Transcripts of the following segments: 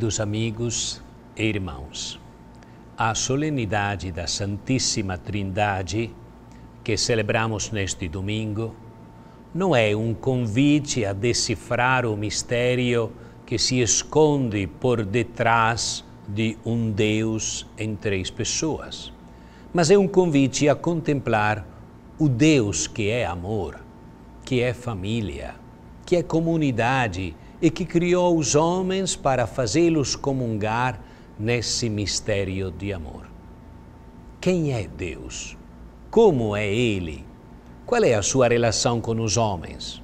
Queridos amigos e irmãos, a solenidade da Santíssima Trindade, que celebramos neste domingo, não é um convite a decifrar o mistério que se esconde por detrás de um Deus em três pessoas, mas é um convite a contemplar o Deus que é amor, que é família, que é comunidade, e que criou os homens para fazê-los comungar nesse mistério de amor. Quem é Deus? Como é Ele? Qual é a sua relação com os homens?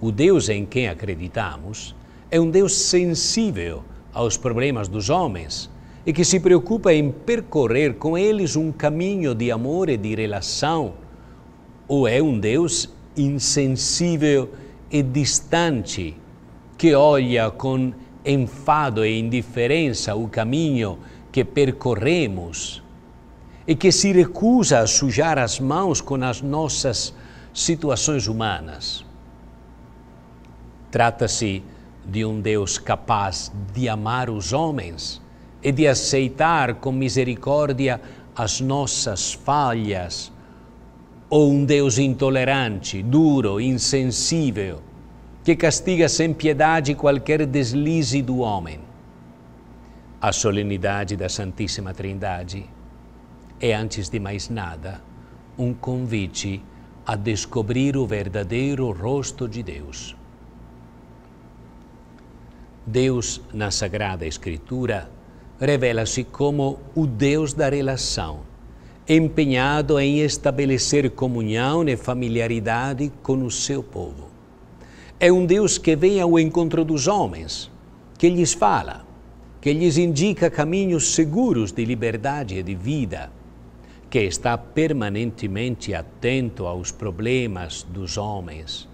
O Deus em quem acreditamos é um Deus sensível aos problemas dos homens e que se preocupa em percorrer com eles um caminho de amor e de relação, ou é um Deus insensível e distante, que olha com enfado e indiferença o caminho que percorremos e que se recusa a sujar as mãos com as nossas situações humanas. Trata-se de um Deus capaz de amar os homens e de aceitar com misericórdia as nossas falhas, o oh, un Deus intolerante, duro, insensível, que castiga sem piedade qualquer deslize do homem. A solenidade da Santíssima Trindade é, antes de mais nada, um convite a descobrir o verdadeiro rosto de Deus. Deus, na Sagrada Escritura, revela-se como o Deus da relação empenhado em estabelecer comunhão e familiaridade com o seu povo. É um Deus que vem ao encontro dos homens, que lhes fala, que lhes indica caminhos seguros de liberdade e de vida, que está permanentemente atento aos problemas dos homens,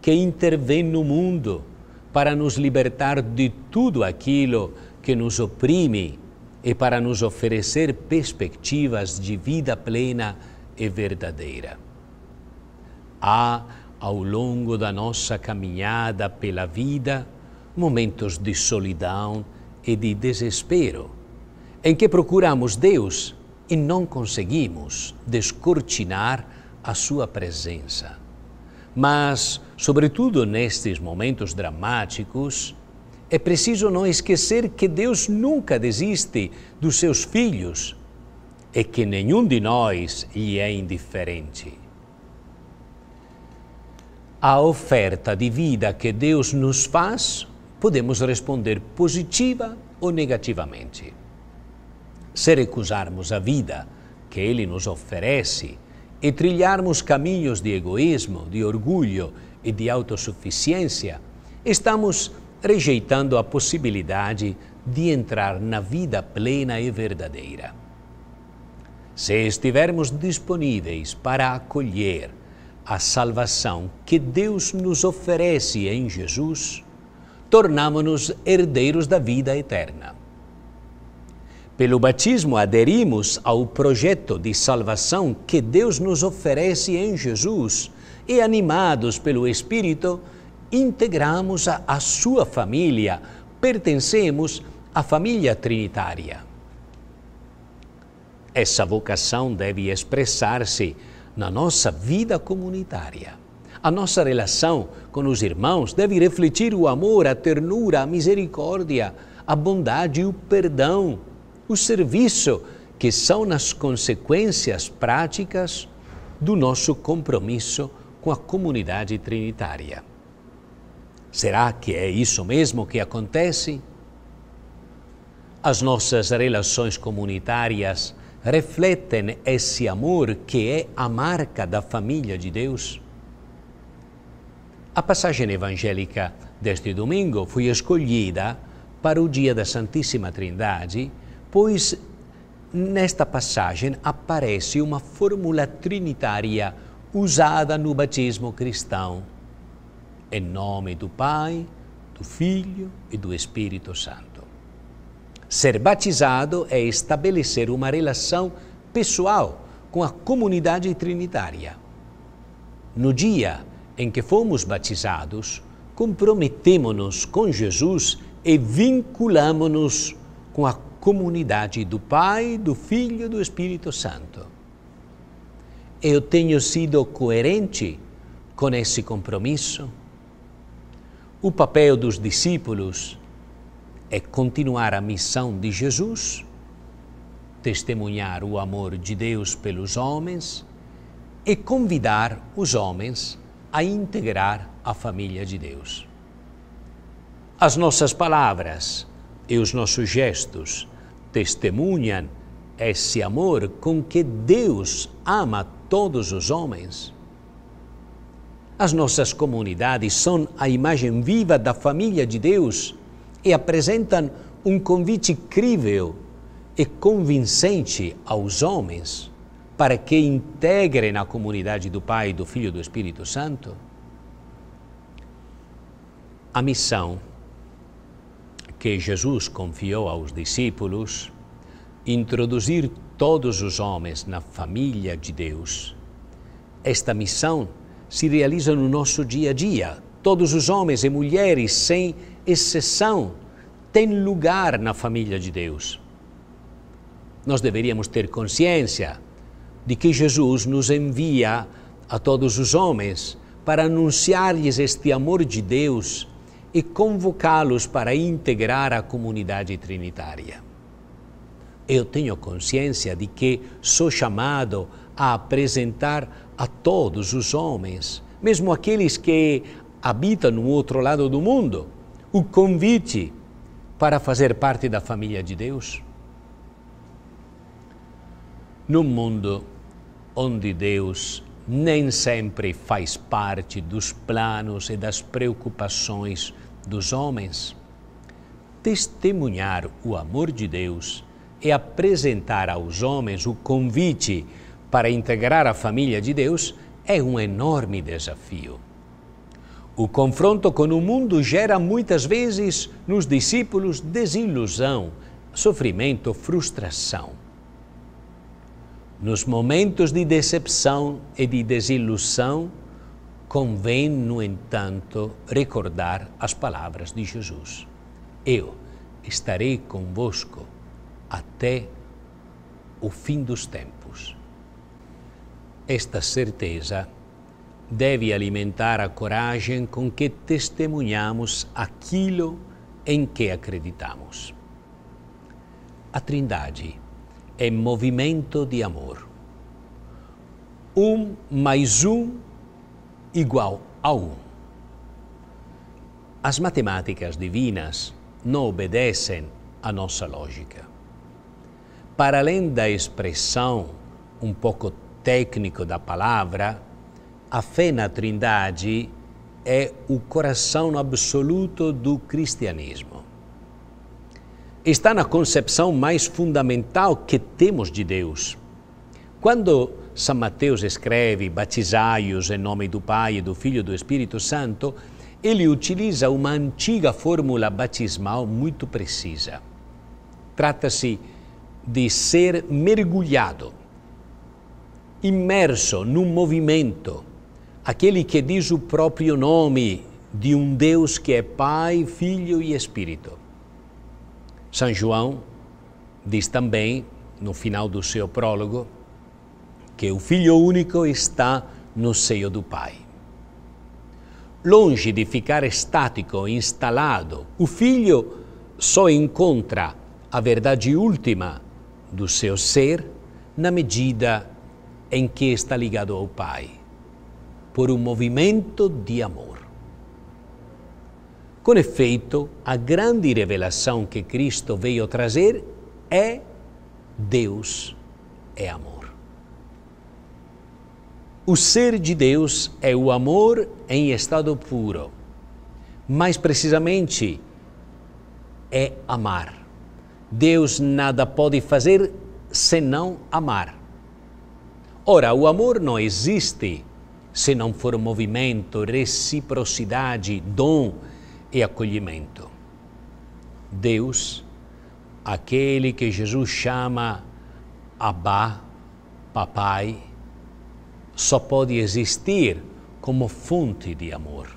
que intervém no mundo para nos libertar de tudo aquilo que nos oprime e para nos oferecer perspectivas de vida plena e verdadeira. Há, ao longo da nossa caminhada pela vida, momentos de solidão e de desespero, em que procuramos Deus e não conseguimos descortinar a Sua presença. Mas, sobretudo nestes momentos dramáticos, é preciso não esquecer que Deus nunca desiste dos seus filhos e é que nenhum de nós lhe é indiferente. A oferta de vida que Deus nos faz, podemos responder positiva ou negativamente. Se recusarmos a vida que Ele nos oferece e trilharmos caminhos de egoísmo, de orgulho e de autossuficiência, estamos rejeitando a possibilidade de entrar na vida plena e verdadeira. Se estivermos disponíveis para acolher a salvação que Deus nos oferece em Jesus, tornamos-nos herdeiros da vida eterna. Pelo batismo, aderimos ao projeto de salvação que Deus nos oferece em Jesus e, animados pelo Espírito, integramos a, sua família, pertencemos à família trinitária. Essa vocação deve expressar-se na nossa vida comunitária. A nossa relação com os irmãos deve refletir o amor, a ternura, a misericórdia, a bondade e o perdão, o serviço, que são as consequências práticas do nosso compromisso com a comunidade trinitária. Será que é isso mesmo que acontece? As nossas relações comunitárias refletem esse amor que é a marca da família de Deus? A passagem evangélica deste domingo foi escolhida para o dia da Santíssima Trindade, pois nesta passagem aparece uma fórmula trinitária usada no batismo cristão em nome do Pai, do Filho e do Espírito Santo. Ser batizado é estabelecer uma relação pessoal com a comunidade trinitária. No dia em que fomos batizados, comprometemo-nos com Jesus e vinculamo-nos com a comunidade do Pai, do Filho e do Espírito Santo. Eu tenho sido coerente com esse compromisso? O papel dos discípulos é continuar a missão de Jesus, testemunhar o amor de Deus pelos homens e convidar os homens a integrar a família de Deus. As nossas palavras e os nossos gestos testemunham esse amor com que Deus ama todos os homens as nossas comunidades são a imagem viva da família de Deus e apresentam um convite crível e convincente aos homens para que integrem a comunidade do Pai, do Filho e do Espírito Santo? A missão que Jesus confiou aos discípulos, introduzir todos os homens na família de Deus. Esta missão se realiza no nosso dia a dia. Todos os homens e mulheres, sem exceção, têm lugar na família de Deus. Nós deveríamos ter consciência de que Jesus nos envia a todos os homens para anunciar-lhes este amor de Deus e convocá-los para integrar a comunidade trinitária. Eu tenho consciência de que sou chamado a apresentar a todos os homens, mesmo aqueles que habitam no outro lado do mundo, o convite para fazer parte da família de Deus? Num mundo onde Deus nem sempre faz parte dos planos e das preocupações dos homens, testemunhar o amor de Deus e apresentar aos homens o convite para integrar a família de Deus é um enorme desafio. O confronto com o mundo gera muitas vezes nos discípulos desilusão, sofrimento, frustração. Nos momentos de decepção e de desilusão, convém, no entanto, recordar as palavras de Jesus: Eu estarei convosco até o fim dos tempos. Esta certeza deve alimentar a coragem com que testemunhamos aquilo em que acreditamos. A Trindade é movimento de amor. Um mais um igual a um. As matemáticas divinas não obedecem à nossa lógica. Para além da expressão um pouco técnico da palavra, a fé na Trindade é o coração absoluto do cristianismo. Está na concepção mais fundamental que temos de Deus. Quando São Mateus escreve batizai-os em nome do Pai e do Filho e do Espírito Santo, ele utiliza uma antiga fórmula batismal muito precisa. Trata-se de ser mergulhado imerso num movimento, aquele que diz o próprio nome de um Deus que é Pai, Filho e Espírito. São João diz também, no final do seu prólogo, que o Filho único está no seio do Pai. Longe de ficar estático, instalado, o Filho só encontra a verdade última do seu ser na medida em que está ligado ao Pai, por um movimento de amor. Com efeito, a grande revelação que Cristo veio trazer é Deus é amor. O ser de Deus é o amor em estado puro. Mais precisamente, é amar. Deus nada pode fazer senão amar. Ora, o amor não existe se não for movimento, reciprocidade, dom e acolhimento. Deus, aquele que Jesus chama Abá, Papai, só pode existir como fonte de amor.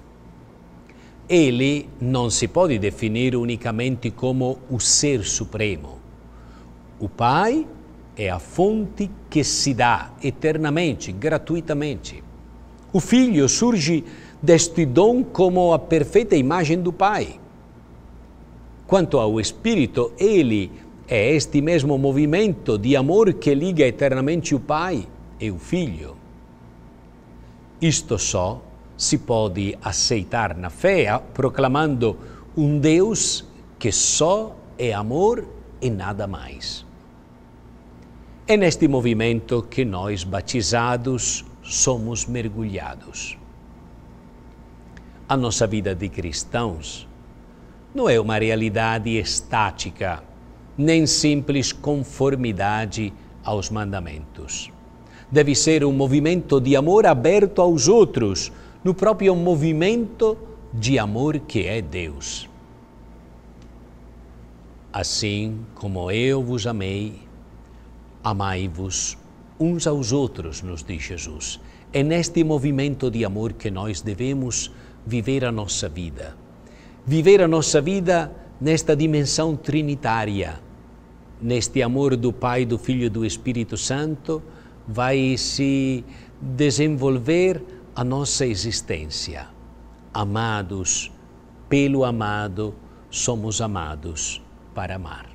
Ele não se pode definir unicamente como o Ser Supremo. O Pai é a fonte que se dá eternamente, gratuitamente. O Filho surge deste dom como a perfeita imagem do Pai. Quanto ao Espírito, ele é este mesmo movimento de amor que liga eternamente o Pai e o Filho. Isto só se pode aceitar na fé, proclamando um Deus que só é amor e nada mais. É neste movimento que nós, batizados, somos mergulhados. A nossa vida de cristãos não é uma realidade estática, nem simples conformidade aos mandamentos. Deve ser um movimento de amor aberto aos outros, no próprio movimento de amor que é Deus. Assim como eu vos amei, Amai-vos uns aos outros, nos diz Jesus. É neste movimento de amor que nós devemos viver a nossa vida. Viver a nossa vida nesta dimensão trinitária, neste amor do Pai, do Filho e do Espírito Santo, vai se desenvolver a nossa existência. Amados, pelo amado, somos amados para amar.